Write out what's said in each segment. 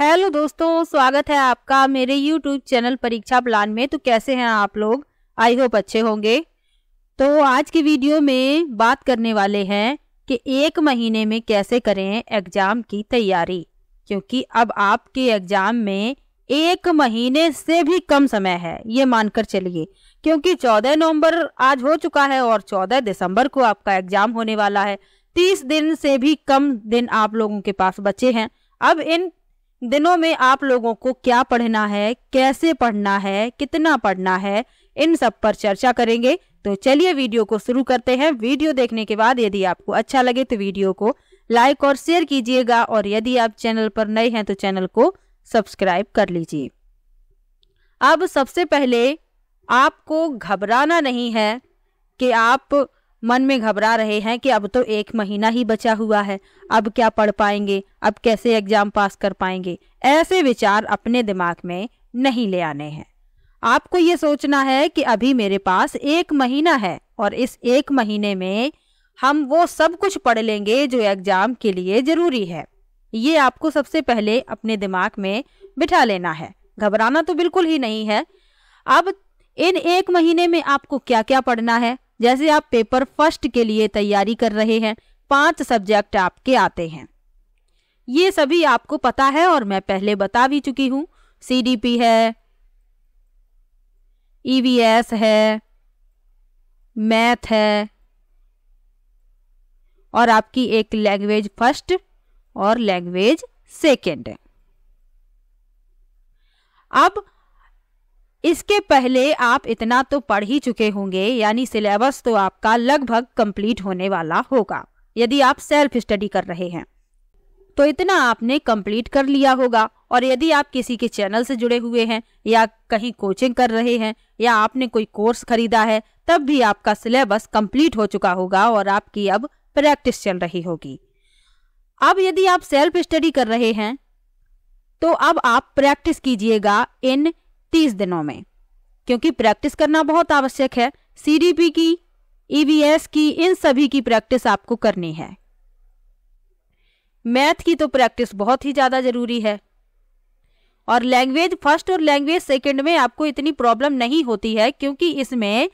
hello दोस्तों स्वागत है आपका मेरे यूट्यूब चैनल परीक्षा प्लान में तो कैसे हैं आप लोग आई होप अच्छे होंगे तो आज की वीडियो में बात करने वाले हैं कि एक महीने में कैसे करें एग्ज़ाम की तैयारी क्योंकि अब आपके एग्ज़ाम में एक महीने से भी कम समय है ये मानकर चलिए क्योंकि 14 नवंबर आज हो चुका है और 14 दिसंबर को आपका एग्ज़ाम होने वाला है 30 दिन से भी कम दिन आप लोगों के पास बचे हैं अब इन दिनों में आप लोगों को क्या पढ़ना है कैसे पढ़ना है कितना पढ़ना है इन सब पर चर्चा करेंगे तो चलिए वीडियो को शुरू करते हैं वीडियो देखने के बाद यदि आपको अच्छा लगे तो वीडियो को लाइक और शेयर कीजिएगा और यदि आप चैनल पर नए हैं तो चैनल को सब्सक्राइब कर लीजिए अब सबसे पहले आपको घबराना नहीं है कि आप मन में घबरा रहे हैं कि अब तो एक महीना ही बचा हुआ है अब क्या पढ़ पाएंगे अब कैसे एग्जाम पास कर पाएंगे ऐसे विचार अपने दिमाग में नहीं ले आने हैं आपको ये सोचना है कि अभी मेरे पास एक महीना है और इस एक महीने में हम वो सब कुछ पढ़ लेंगे जो एग्जाम के लिए जरूरी है ये आपको सबसे पहले अपने दिमाग में बिठा लेना है घबराना तो बिल्कुल ही नहीं है अब इन एक महीने में आपको क्या क्या पढ़ना है जैसे आप पेपर फर्स्ट के लिए तैयारी कर रहे हैं पांच सब्जेक्ट आपके आते हैं ये सभी आपको पता है और मैं पहले बता भी चुकी हूं सी है ईवीएस e है मैथ है और आपकी एक लैंग्वेज फर्स्ट और लैंग्वेज सेकेंड अब इसके पहले आप इतना तो पढ़ ही चुके होंगे यानी सिलेबस तो आपका लगभग कंप्लीट होने वाला होगा यदि आप सेल्फ स्टडी कर रहे हैं तो इतना आपने कंप्लीट कर लिया होगा और यदि आप किसी के चैनल से जुड़े हुए हैं या कहीं कोचिंग कर रहे हैं या आपने कोई कोर्स खरीदा है तब भी आपका सिलेबस कंप्लीट हो चुका होगा और आपकी अब प्रैक्टिस चल रही होगी अब यदि आप सेल्फ स्टडी कर रहे हैं तो अब आप प्रैक्टिस कीजिएगा इन 30 दिनों में क्योंकि प्रैक्टिस करना बहुत आवश्यक है सीडीपी की ईवीएस e की इन सभी की प्रैक्टिस आपको करनी है मैथ की तो प्रैक्टिस बहुत ही ज़्यादा ज़रूरी है और लैंग्वेज फर्स्ट और लैंग्वेज सेकंड में आपको इतनी प्रॉब्लम नहीं होती है क्योंकि इसमें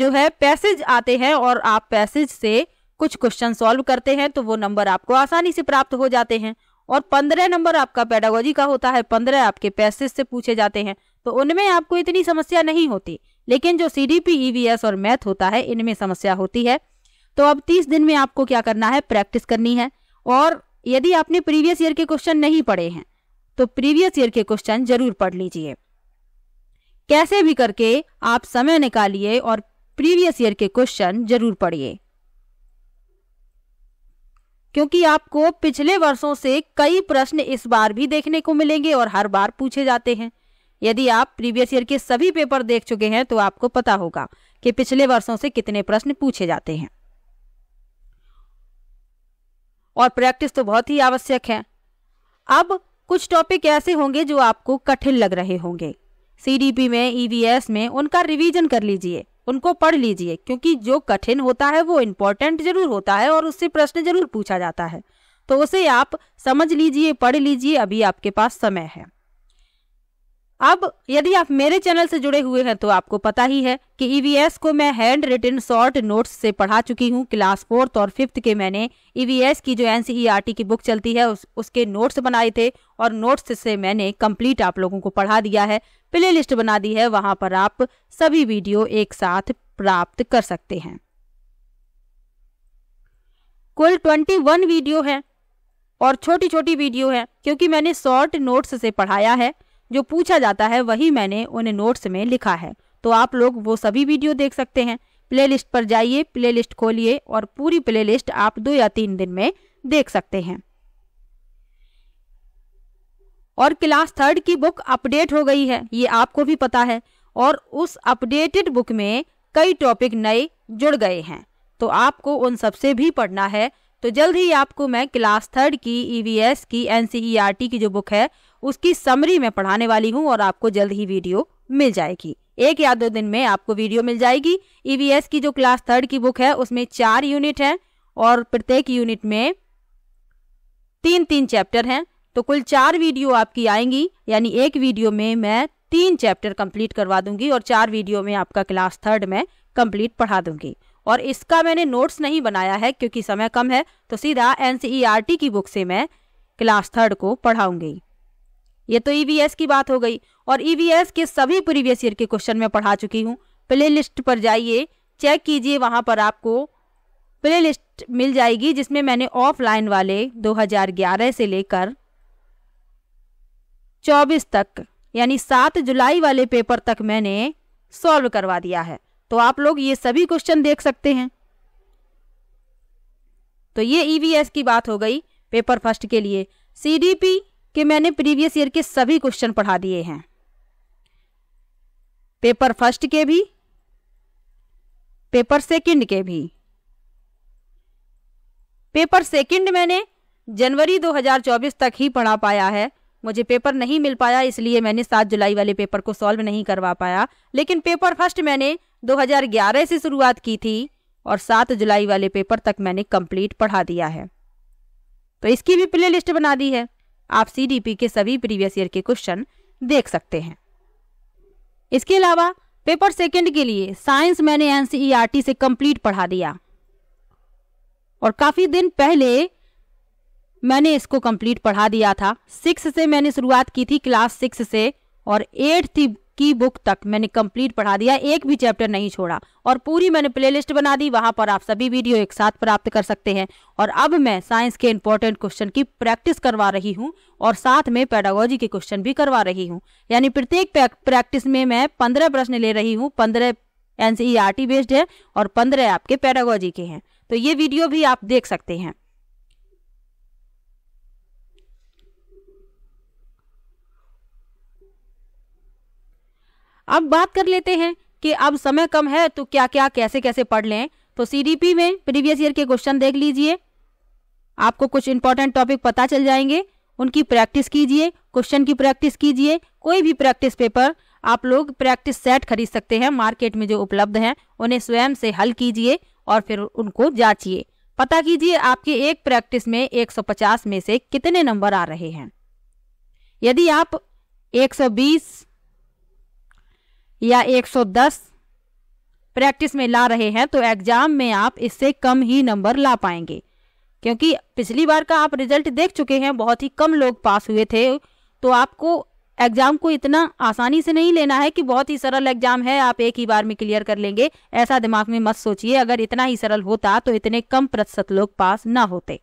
जो है पैसेज आते हैं और आप पैसेज से कुछ क्वेश्चन सॉल्व करते हैं तो वो नंबर आपको आसानी से प्राप्त हो जाते हैं और पंद्रह नंबर आपका पेडागोजी का होता है पंद्रह आपके पैसेज से पूछे जाते हैं तो उनमें आपको इतनी समस्या नहीं होती लेकिन जो सी डी ईवीएस और मैथ होता है इनमें समस्या होती है तो अब तीस दिन में आपको क्या करना है प्रैक्टिस करनी है और यदि आपने प्रीवियस ईयर के क्वेश्चन नहीं पढ़े हैं तो प्रीवियस ईयर के क्वेश्चन जरूर पढ़ लीजिए कैसे भी करके आप समय निकालिए और प्रीवियस ईयर के क्वेश्चन जरूर पढ़िए क्योंकि आपको पिछले वर्षों से कई प्रश्न इस बार भी देखने को मिलेंगे और हर बार पूछे जाते हैं यदि आप प्रीवियस ईयर के सभी पेपर देख चुके हैं तो आपको पता होगा कि पिछले वर्षों से कितने प्रश्न पूछे जाते हैं और प्रैक्टिस तो बहुत ही आवश्यक है अब कुछ टॉपिक ऐसे होंगे जो आपको कठिन लग रहे होंगे सीडीपी में ईवीएस e में उनका रिवीजन कर लीजिए उनको पढ़ लीजिए क्योंकि जो कठिन होता है वो इम्पोर्टेंट जरूर होता है और उससे प्रश्न जरूर पूछा जाता है तो उसे आप समझ लीजिए पढ़ लीजिए अभी आपके पास समय है अब यदि आप मेरे चैनल से जुड़े हुए हैं तो आपको पता ही है कि ईवीएस e को मैं हैंड रिटन शॉर्ट नोट्स से पढ़ा चुकी हूँ क्लास फोर्थ और फिफ्थ के मैंने ईवीएस e की जो एनसीईआरटी e की बुक चलती है उस, उसके नोट्स बनाए थे और नोट्स से मैंने कंप्लीट आप लोगों को पढ़ा दिया है प्ले लिस्ट बना दी है वहाँ पर आप सभी वीडियो एक साथ प्राप्त कर सकते हैं कुल ट्वेंटी वन वीडियो है और छोटी छोटी वीडियो है क्योंकि मैंने शॉर्ट नोट्स से पढ़ाया है जो पूछा जाता है वही मैंने उन्हें नोट्स में लिखा है तो आप लोग वो सभी वीडियो देख सकते हैं प्लेलिस्ट पर जाइए प्लेलिस्ट खोलिए और पूरी प्लेलिस्ट आप दो या तीन दिन में देख सकते हैं और क्लास थर्ड की बुक अपडेट हो गई है ये आपको भी पता है और उस अपडेटेड बुक में कई टॉपिक नए जुड़ गए हैं तो आपको उन सबसे भी पढ़ना है तो जल्द ही आपको मैं क्लास थर्ड की ई e की एन e की जो बुक है उसकी समरी मैं पढ़ाने वाली हूँ और आपको जल्द ही वीडियो मिल जाएगी एक या दो दिन में आपको वीडियो मिल जाएगी ईवीएस e की जो क्लास थर्ड की बुक है उसमें चार यूनिट है और प्रत्येक यूनिट में तीन तीन चैप्टर हैं तो कुल चार वीडियो आपकी आएंगी यानी एक वीडियो में मैं तीन चैप्टर कंप्लीट करवा दूंगी और चार वीडियो में आपका क्लास थर्ड में कंप्लीट पढ़ा दूंगी और इसका मैंने नोट्स नहीं बनाया है क्योंकि समय कम है तो सीधा एन e की बुक से मैं क्लास थर्ड को पढ़ाऊंगी ये तो ईवीएस e की बात हो गई और ईवीएस e के सभी प्रीवियस ईयर के क्वेश्चन मैं पढ़ा चुकी हूँ प्ले लिस्ट पर जाइए चेक कीजिए वहाँ पर आपको प्ले लिस्ट मिल जाएगी जिसमें मैंने ऑफलाइन वाले 2011 से लेकर 24 तक यानी 7 जुलाई वाले पेपर तक मैंने सॉल्व करवा दिया है तो आप लोग ये सभी क्वेश्चन देख सकते हैं तो ये ईवीएस e की बात हो गई पेपर फर्स्ट के लिए सीडीपी कि मैंने प्रीवियस ईयर के सभी क्वेश्चन पढ़ा दिए हैं पेपर फर्स्ट के भी पेपर सेकंड के भी पेपर सेकंड मैंने जनवरी 2024 तक ही पढ़ा पाया है मुझे पेपर नहीं मिल पाया इसलिए मैंने सात जुलाई वाले पेपर को सॉल्व नहीं करवा पाया लेकिन पेपर फर्स्ट मैंने 2011 से शुरुआत की थी और सात जुलाई वाले पेपर तक मैंने कंप्लीट पढ़ा दिया है तो इसकी भी प्ले लिस्ट बना दी है आप सीडीपी के सभी प्रीवियस ईयर के क्वेश्चन देख सकते हैं इसके अलावा पेपर सेकंड के लिए साइंस मैंने एनसीईआरटी e से कंप्लीट पढ़ा दिया और काफी दिन पहले मैंने इसको कंप्लीट पढ़ा दिया था सिक्स से मैंने शुरुआत की थी क्लास सिक्स से और एट थी की बुक तक मैंने कंप्लीट पढ़ा दिया एक भी चैप्टर नहीं छोड़ा और पूरी मैंने प्लेलिस्ट बना दी वहां पर आप सभी वीडियो एक साथ प्राप्त कर सकते हैं और अब मैं साइंस के इंपॉर्टेंट क्वेश्चन की प्रैक्टिस करवा रही हूँ और साथ में पैडागोजी के क्वेश्चन भी करवा रही हूँ यानी प्रत्येक प्रैक्टिस में मैं पंद्रह प्रश्न ले रही हूँ पंद्रह एनसीईआरटी बेस्ड है और पंद्रह आपके पैडागोजी के हैं तो ये वीडियो भी आप देख सकते हैं अब बात कर लेते हैं कि अब समय कम है तो क्या क्या कैसे कैसे पढ़ लें तो सी में प्रीवियस ईयर के क्वेश्चन देख लीजिए आपको कुछ इंपॉर्टेंट टॉपिक पता चल जाएंगे उनकी प्रैक्टिस कीजिए क्वेश्चन की प्रैक्टिस कीजिए कोई भी प्रैक्टिस पेपर आप लोग प्रैक्टिस सेट खरीद सकते हैं मार्केट में जो उपलब्ध हैं उन्हें स्वयं से हल कीजिए और फिर उनको जांचिए पता कीजिए आपके एक प्रैक्टिस में 150 में से कितने नंबर आ रहे हैं यदि आप 120 या 110 प्रैक्टिस में ला रहे हैं तो एग्जाम में आप इससे कम ही नंबर ला पाएंगे क्योंकि पिछली बार का आप रिजल्ट देख चुके हैं बहुत ही कम लोग पास हुए थे तो आपको एग्जाम को इतना आसानी से नहीं लेना है कि बहुत ही सरल एग्जाम है आप एक ही बार में क्लियर कर लेंगे ऐसा दिमाग में मत सोचिए अगर इतना ही सरल होता तो इतने कम प्रतिशत लोग पास ना होते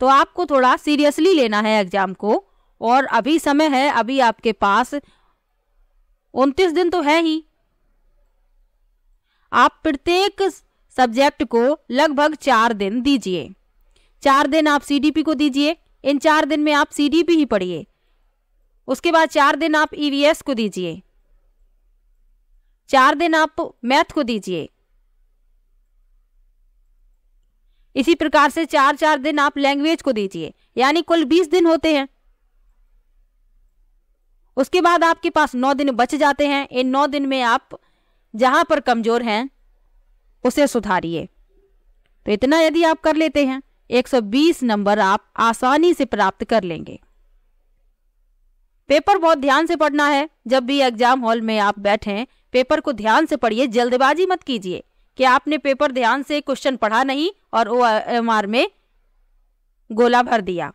तो आपको थोड़ा सीरियसली लेना है एग्जाम को और अभी समय है अभी आपके पास उनतीस दिन तो है ही आप प्रत्येक सब्जेक्ट को लगभग चार दिन दीजिए चार दिन आप सीडीपी को दीजिए इन चार दिन में आप सीडीपी ही पढ़िए उसके बाद चार दिन आप ईवीएस e को दीजिए चार दिन आप मैथ को दीजिए इसी प्रकार से चार चार दिन आप लैंग्वेज को दीजिए यानी कुल बीस दिन होते हैं उसके बाद आपके पास नौ दिन बच जाते हैं इन नौ दिन में आप जहां पर कमजोर हैं उसे सुधारिए तो इतना यदि आप कर लेते हैं 120 नंबर आप आसानी से प्राप्त कर लेंगे पेपर बहुत ध्यान से पढ़ना है जब भी एग्जाम हॉल में आप बैठे पेपर को ध्यान से पढ़िए जल्दबाजी मत कीजिए कि आपने पेपर ध्यान से क्वेश्चन पढ़ा नहीं और ओ एम आर में गोला भर दिया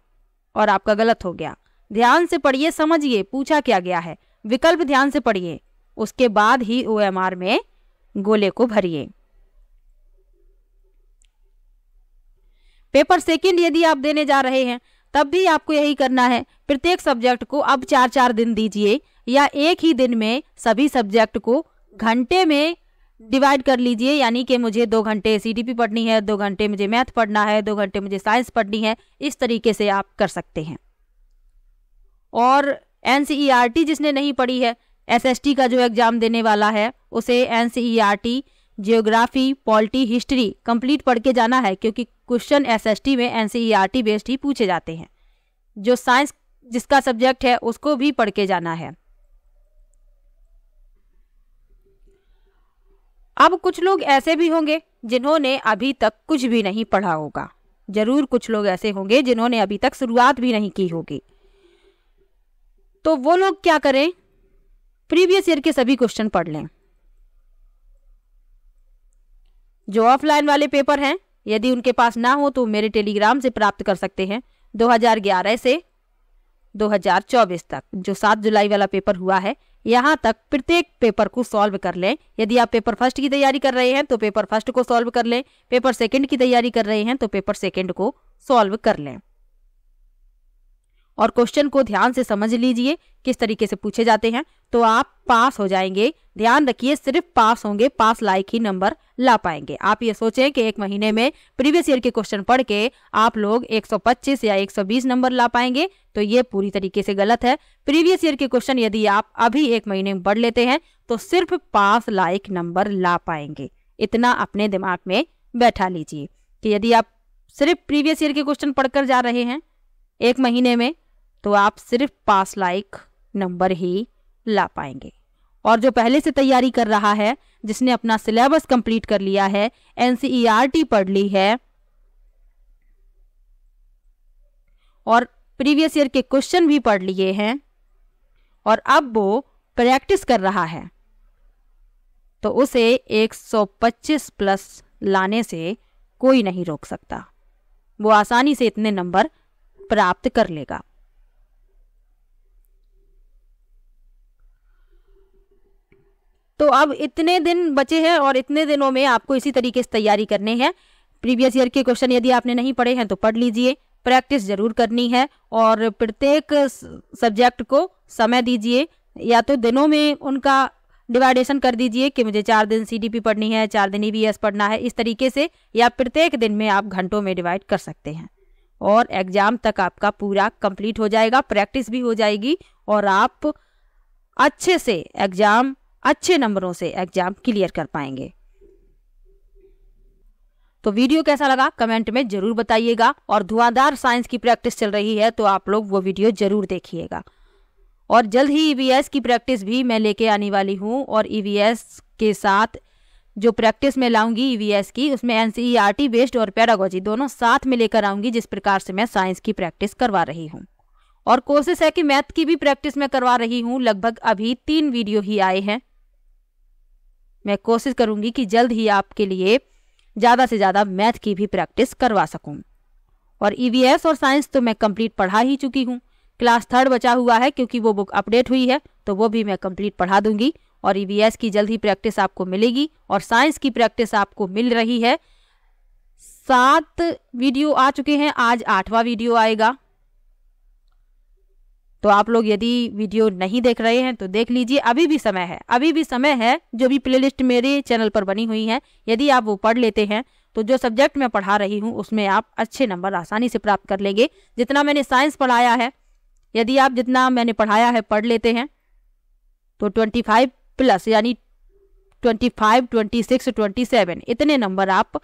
और आपका गलत हो गया ध्यान से पढ़िए समझिए पूछा क्या गया है विकल्प ध्यान से पढ़िए उसके बाद ही ओ में गोले को भरिए पेपर सेकंड यदि आप देने जा रहे हैं तब भी आपको यही करना है प्रत्येक सब्जेक्ट को अब चार चार दिन दीजिए या एक ही दिन में सभी सब्जेक्ट को घंटे में डिवाइड कर लीजिए यानी कि मुझे दो घंटे सीडीपी पढ़नी है दो घंटे मुझे मैथ पढ़ना है दो घंटे मुझे साइंस पढ़नी है इस तरीके से आप कर सकते हैं और एन e जिसने नहीं पढ़ी है एस का जो एग्ज़ाम देने वाला है उसे एन जियोग्राफी पॉलिटी हिस्ट्री कंप्लीट पढ़ के जाना है क्योंकि क्वेश्चन टी में टी बेस्ड e ही पूछे जाते हैं जो साइंस जिसका सब्जेक्ट है उसको भी पढ़ के जाना है अब कुछ लोग ऐसे भी होंगे जिन्होंने अभी तक कुछ भी नहीं पढ़ा होगा जरूर कुछ लोग ऐसे होंगे जिन्होंने अभी तक शुरुआत भी नहीं की होगी तो वो लोग क्या करें प्रीवियस ईयर के सभी क्वेश्चन पढ़ लें जो ऑफलाइन वाले पेपर हैं यदि उनके पास ना हो तो मेरे टेलीग्राम से प्राप्त कर सकते हैं 2011 से 2024 तक जो 7 जुलाई वाला पेपर हुआ है यहाँ तक प्रत्येक पेपर को सॉल्व कर लें यदि आप पेपर फर्स्ट की तैयारी कर रहे हैं तो पेपर फर्स्ट को सॉल्व कर लें पेपर सेकंड की तैयारी कर रहे हैं तो पेपर सेकंड को सॉल्व कर लें और क्वेश्चन को ध्यान से समझ लीजिए किस तरीके से पूछे जाते हैं तो आप पास हो जाएंगे ध्यान रखिए सिर्फ पास होंगे पास लाइक ही नंबर ला पाएंगे आप ये सोचें कि एक महीने में प्रीवियस ईयर के क्वेश्चन पढ़ के आप लोग 125 या 120 नंबर ला पाएंगे तो ये पूरी तरीके से गलत है प्रीवियस ईयर के क्वेश्चन यदि आप अभी एक महीने में पढ़ लेते हैं तो सिर्फ पास लाइक नंबर ला पाएंगे इतना अपने दिमाग में बैठा लीजिए कि यदि आप सिर्फ प्रीवियस ईयर के क्वेश्चन पढ़कर जा रहे हैं एक महीने में तो आप सिर्फ पास लाइक नंबर ही ला पाएंगे और जो पहले से तैयारी कर रहा है जिसने अपना सिलेबस कंप्लीट कर लिया है एनसीईआरटी e पढ़ ली है और प्रीवियस ईयर के क्वेश्चन भी पढ़ लिए हैं और अब वो प्रैक्टिस कर रहा है तो उसे 125 प्लस लाने से कोई नहीं रोक सकता वो आसानी से इतने नंबर प्राप्त कर लेगा तो अब इतने दिन बचे हैं और इतने दिनों में आपको इसी तरीके से तैयारी करनी है प्रीवियस ईयर के क्वेश्चन यदि आपने नहीं पढ़े हैं तो पढ़ लीजिए प्रैक्टिस जरूर करनी है और प्रत्येक सब्जेक्ट को समय दीजिए या तो दिनों में उनका डिवाइडेशन कर दीजिए कि मुझे चार दिन सीडीपी पढ़नी है चार दिन ई e पढ़ना है इस तरीके से या प्रत्येक दिन में आप घंटों में डिवाइड कर सकते हैं और एग्जाम तक आपका पूरा कंप्लीट हो जाएगा प्रैक्टिस भी हो जाएगी और आप अच्छे से एग्जाम अच्छे नंबरों से एग्जाम क्लियर कर पाएंगे तो वीडियो कैसा लगा कमेंट में जरूर बताइएगा और धुआंधार साइंस की प्रैक्टिस चल रही है तो आप लोग वो वीडियो जरूर देखिएगा और जल्द ही ईवीएस e की प्रैक्टिस भी मैं लेके आने वाली हूँ और ईवीएस e के साथ जो प्रैक्टिस में लाऊंगी ईवीएस e की उसमें एनसीईआरटी बेस्ड और पैरागोजी दोनों साथ में लेकर आऊंगी जिस प्रकार से मैं साइंस की प्रैक्टिस करवा रही हूँ और कोशिश है कि मैथ की भी प्रैक्टिस मैं करवा रही हूँ लगभग अभी तीन वीडियो ही आए हैं मैं कोशिश करूंगी कि जल्द ही आपके लिए ज़्यादा से ज़्यादा मैथ की भी प्रैक्टिस करवा सकूँ और ई e और साइंस तो मैं कंप्लीट पढ़ा ही चुकी हूँ क्लास थर्ड बचा हुआ है क्योंकि वो बुक अपडेट हुई है तो वो भी मैं कंप्लीट पढ़ा दूंगी और ई e की जल्द ही प्रैक्टिस आपको मिलेगी और साइंस की प्रैक्टिस आपको मिल रही है सात वीडियो आ चुके हैं आज आठवां वीडियो आएगा तो आप लोग यदि वीडियो नहीं देख रहे हैं तो देख लीजिए अभी भी समय है अभी भी समय है जो भी प्लेलिस्ट मेरे चैनल पर बनी हुई है यदि आप वो पढ़ लेते हैं तो जो सब्जेक्ट मैं पढ़ा रही हूँ उसमें आप अच्छे नंबर आसानी से प्राप्त कर लेंगे जितना मैंने साइंस पढ़ाया है यदि आप जितना मैंने पढ़ाया है पढ़ लेते हैं तो ट्वेंटी फाइव प्लस यानी twenty five twenty six twenty seven इतने नंबर आप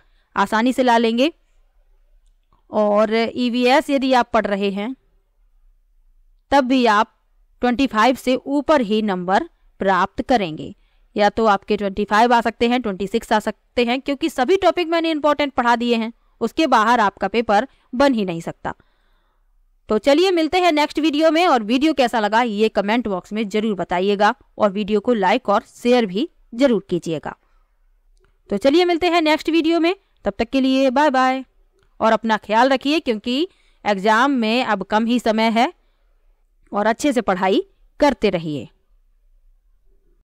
आसानी से ला लेंगे और ई e यदि आप पढ़ रहे हैं तब भी आप 25 से ऊपर ही नंबर प्राप्त करेंगे या तो आपके 25 आ सकते हैं 26 आ सकते हैं क्योंकि सभी टॉपिक मैंने इंपॉर्टेंट पढ़ा दिए हैं उसके बाहर आपका पेपर बन ही नहीं सकता तो चलिए मिलते हैं नेक्स्ट वीडियो में और वीडियो कैसा लगा ये कमेंट बॉक्स में जरूर बताइएगा और वीडियो को लाइक और शेयर भी जरूर कीजिएगा तो चलिए मिलते हैं नेक्स्ट वीडियो में तब तक के लिए बाय बाय और अपना ख्याल रखिए क्योंकि एग्जाम में अब कम ही समय है और अच्छे से पढ़ाई करते रहिए